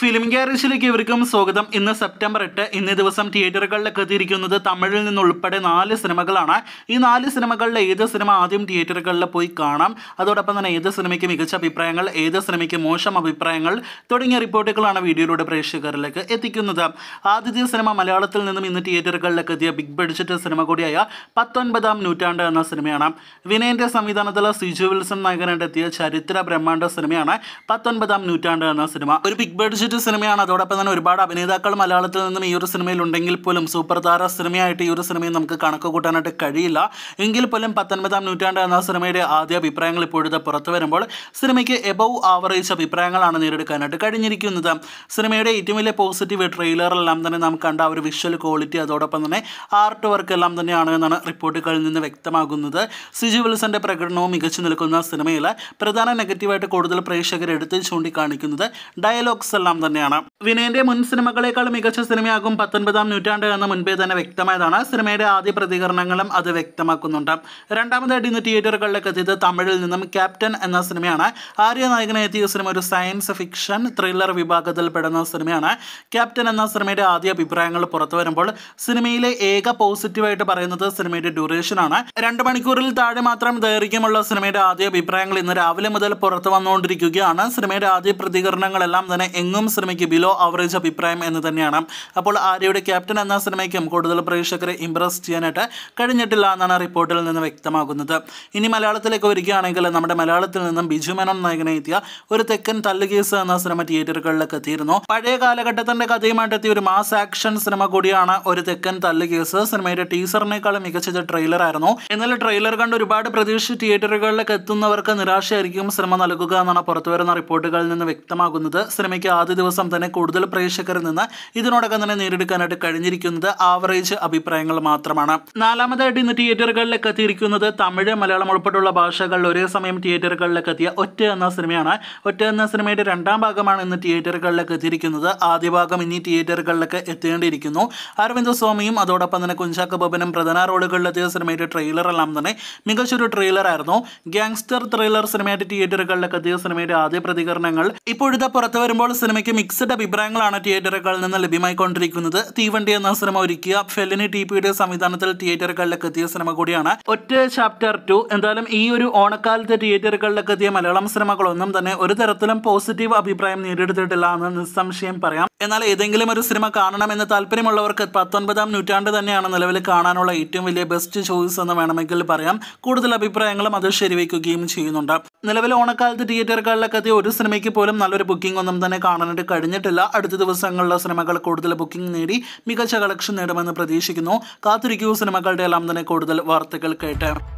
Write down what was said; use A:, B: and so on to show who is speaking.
A: film ഗ്യാരേജിലേക്ക് ഇവർക്കും സ്വാഗതം ഇന്ന് സെപ്റ്റംബർ എട്ട് ഇന്നേ ദിവസം തിയേറ്ററുകളിലൊക്കെ എത്തിയിരിക്കുന്നത് തമിഴിൽ നിന്നുൾപ്പെടെ നാല് സിനിമകളാണ് ഈ നാല് സിനിമകളിലെ ഏത് സിനിമ ആദ്യം തിയേറ്ററുകളിൽ പോയി കാണാം അതോടൊപ്പം തന്നെ ഏത് സിനിമയ്ക്ക് മികച്ച അഭിപ്രായങ്ങൾ ഏത് സിനിമയ്ക്ക് മോശം അഭിപ്രായങ്ങൾ തുടങ്ങിയ റിപ്പോർട്ടുകളാണ് വീഡിയോയിലൂടെ പ്രേക്ഷകരിലേക്ക് എത്തിക്കുന്നത് ആദ്യത്തെ സിനിമ മലയാളത്തിൽ നിന്നും ഇന്ന് തിയേറ്ററുകളിലേക്ക് എത്തിയ ബിഗ് ബഡ്ജറ്റ് സിനിമ കൂടിയായ പത്തൊൻപതാം നൂറ്റാണ്ട് എന്ന സിനിമയാണ് വിനയൻ്റെ സംവിധാനത്തിൽ സിജു വിൽസൺ നായകനായിട്ട് എത്തിയ ചരിത്ര ബ്രഹ്മാണ്ഡ സിനിമയാണ് പത്തൊൻപതാം നൂറ്റാണ്ട് എന്ന സിനിമ ഒരു ബിഗ് ബഡ്ജറ്റ് ബഡ്ജറ്റ് സിനിമയാണ് അതോടൊപ്പം തന്നെ ഒരുപാട് അഭിനേതാക്കൾ മലയാളത്തിൽ നിന്നും ഈ ഒരു സിനിമയിൽ ഉണ്ടെങ്കിൽ പോലും സൂപ്പർ താര സിനിമയായിട്ട് ഈ ഒരു സിനിമയും നമുക്ക് കണക്ക് കൂട്ടാനായിട്ട് കഴിയില്ല എങ്കിൽ പോലും പത്തൊൻപതാം നൂറ്റാണ്ട് എന്ന സിനിമയുടെ ആദ്യ അഭിപ്രായങ്ങൾ ഇപ്പോഴത്തെ പുറത്തു വരുമ്പോൾ സിനിമയ്ക്ക് എബവ് ആവറേജ് അഭിപ്രായങ്ങളാണ് നേരിടുക്കാനായിട്ട് കഴിഞ്ഞിരിക്കുന്നത് സിനിമയുടെ ഏറ്റവും വലിയ പോസിറ്റീവ് ട്രെയിലറെല്ലാം തന്നെ നമുക്ക് കണ്ട ഒരു വിഷ്വൽ ക്വാളിറ്റി അതോടൊപ്പം തന്നെ ആർട്ട് വർക്ക് എല്ലാം തന്നെയാണ് എന്നാണ് റിപ്പോർട്ടുകളിൽ നിന്ന് വ്യക്തമാകുന്നത് സിജു വിൽസന്റെ പ്രകടനവും മികച്ചു നിൽക്കുന്ന സിനിമയിൽ പ്രധാന നെഗറ്റീവായിട്ട് കൂടുതൽ പ്രേക്ഷകർ ചൂണ്ടിക്കാണിക്കുന്നത് ഡയലോഗ്സ് എല്ലാം ചിത്രം തന്നെയാണ് വിനയന്റെ മുൻ സിനിമകളേക്കാൾ മികച്ച സിനിമയാകും പത്തൊൻപതാം നൂറ്റാണ്ട് എന്ന മുൻപേ തന്നെ വ്യക്തമായതാണ് സിനിമയുടെ ആദ്യ പ്രതികരണങ്ങളും അത് വ്യക്തമാക്കുന്നുണ്ട് രണ്ടാമതായിട്ട് ഇന്ന് തിയേറ്ററുകളിലേക്ക് എത്തിയത് തമിഴിൽ നിന്നും ക്യാപ്റ്റൻ എന്ന സിനിമയാണ് ആര്യ നായകനെ എത്തിയ സിനിമ ഒരു സയൻസ് ഫിക്ഷൻ ത്രില്ലർ വിഭാഗത്തിൽ പെടുന്ന സിനിമയാണ് ക്യാപ്റ്റൻ എന്ന സിനിമയുടെ ആദ്യ അഭിപ്രായങ്ങൾ പുറത്തു വരുമ്പോൾ സിനിമയിലെ ഏക പോസിറ്റീവായിട്ട് പറയുന്നത് സിനിമയുടെ ഡ്യൂറേഷൻ ആണ് രണ്ട് മണിക്കൂറിൽ താഴെ മാത്രം ദൈർഘ്യമുള്ള സിനിമയുടെ ആദ്യ അഭിപ്രായങ്ങൾ ഇന്ന് രാവിലെ മുതൽ പുറത്തു വന്നുകൊണ്ടിരിക്കുകയാണ് സിനിമയുടെ ആദ്യ പ്രതികരണങ്ങളെല്ലാം തന്നെ എങ്ങും സിനിമയ്ക്ക് ബിലോ ആവറേജ് അഭിപ്രായം എന്ന് തന്നെയാണ് അപ്പോൾ ആര്യയുടെ ക്യാപ്റ്റൻ എന്ന സിനിമയ്ക്കും കൂടുതൽ പ്രേക്ഷകരെ ഇംപ്രസ് ചെയ്യാനായിട്ട് കഴിഞ്ഞിട്ടില്ല എന്നാണ് റിപ്പോർട്ടിൽ നിന്ന് വ്യക്തമാകുന്നത് ഇനി മലയാളത്തിലേക്ക് വരികയാണെങ്കിൽ നമ്മുടെ മലയാളത്തിൽ നിന്നും ബിജു മേനോൻ നായകനെ എത്തിയ ഒരു തെക്കൻ തല്ലുകേസ് എന്ന സിനിമ തിയേറ്ററുകളിലേക്ക് എത്തിയിരുന്നു പഴയ കാലഘട്ടത്തിന്റെ കഥയുമായിട്ടെത്തിയ ഒരു മാസ് ആക്ഷൻ സിനിമ കൂടിയാണ് ഒരു തെക്കൻ തല്ലുകേസ് സിനിമയുടെ ടീസറിനേക്കാളും മികച്ചത് ട്രെയിലർ ആയിരുന്നു എന്നാൽ ട്രെയിലർ കണ്ട് ഒരുപാട് പ്രതീക്ഷ തിയേറ്ററുകളിലേക്ക് എത്തുന്നവർക്ക് നിരാശയായിരിക്കും സിനിമ നൽകുക എന്നാണ് പുറത്തുവരുന്ന റിപ്പോർട്ടുകളിൽ നിന്ന് വ്യക്തമാകുന്നത് സിനിമയ്ക്ക് ആദ്യ ദിവസം തന്നെ കൂടുതൽ പ്രേക്ഷകരിൽ നിന്ന് ഇതിനോടകം തന്നെ നേരിടുക്കാനായിട്ട് കഴിഞ്ഞിരിക്കുന്നത് ആവറേജ് അഭിപ്രായങ്ങൾ മാത്രമാണ് നാലാമതായിട്ട് ഇന്ന് തിയേറ്ററുകളിലേക്ക് എത്തിയിരിക്കുന്നത് തമിഴ് മലയാളം ഉൾപ്പെടെയുള്ള ഭാഷകളിൽ ഒരേ സമയം തിയേറ്ററുകളിലേക്ക് എത്തിയ ഒറ്റ എന്ന സിനിമയാണ് ഒറ്റ എന്ന സിനിമയുടെ രണ്ടാം ഭാഗമാണ് ഇന്ന് തിയേറ്ററുകളിലേക്ക് എത്തിയിരിക്കുന്നത് ആദ്യ ഭാഗം ഇനി തിയേറ്ററുകളിലേക്ക് എത്തേണ്ടിയിരിക്കുന്നു അരവിന്ദ് സ്വാമിയും അതോടൊപ്പം തന്നെ കുഞ്ചാക്ക ബബനും പ്രധാന റോളുകളിലെത്തിയ സിനിമയുടെ ട്രെയിലറെല്ലാം തന്നെ മികച്ചൊരു ട്രെയിലറായിരുന്നു ഗ്യാങ്സ്റ്റർ ത്രില്ലർ സിനിമയുടെ തിയേറ്ററുകളിലൊക്കെ എത്തിയ സിനിമയുടെ ആദ്യ പ്രതികരണങ്ങൾ ഇപ്പോഴത്തെ പുറത്തു വരുമ്പോൾ സിനിമ സിനിമയ്ക്ക് മിക്സഡ് അഭിപ്രായങ്ങളാണ് തിയേറ്ററുകളിൽ നിന്ന് ലഭ്യമായിക്കൊണ്ടിരിക്കുന്നത് തീവണ്ടി എന്ന സിനിമ ഒരുക്കിയ ഫെലിനി ടി പിയുടെ സംവിധാനത്തിൽ തിയേറ്ററുകളിലൊക്കെ എത്തിയ സിനിമ കൂടിയാണ് ഒറ്റ ചാപ്റ്റർ ടു എന്തായാലും ഈ ഒരു ഓണക്കാലത്ത് തിയേറ്ററുകളിലൊക്കെ എത്തിയ മലയാളം സിനിമകളൊന്നും തന്നെ ഒരു തരത്തിലും പോസിറ്റീവ് അഭിപ്രായം നേടിയെടുത്തിട്ടില്ല എന്ന് നിസ്സംശയം പറയാം എന്നാൽ ഏതെങ്കിലും ഒരു സിനിമ കാണണമെന്ന് താല്പര്യമുള്ളവർക്ക് പത്തൊൻപതാം നൂറ്റാണ്ട് തന്നെയാണ് നിലവിൽ കാണാനുള്ള ഏറ്റവും വലിയ ബെസ്റ്റ് ചോയ്സ് എന്ന് വേണമെങ്കിൽ പറയാം കൂടുതൽ അഭിപ്രായങ്ങളും അത് ശരിവയ്ക്കുകയും ചെയ്യുന്നുണ്ട് നിലവിൽ ഓണക്കാലത്ത് തിയേറ്ററുകളിലൊക്കെ എത്തിയ ഒരു സിനിമയ്ക്ക് പോലും നല്ലൊരു ബുക്കിംഗ് ഒന്നും തന്നെ കാണാനായിട്ട് കഴിഞ്ഞിട്ടില്ല അടുത്ത ദിവസങ്ങളിലെ സിനിമകൾ കൂടുതൽ ബുക്കിംഗ് നേടി മികച്ച കളക്ഷൻ നേടുമെന്ന് പ്രതീക്ഷിക്കുന്നു കാത്തിരിക്കൂ സിനിമകളുടെ എല്ലാം തന്നെ കൂടുതൽ വാർത്തകൾ കേട്ടേ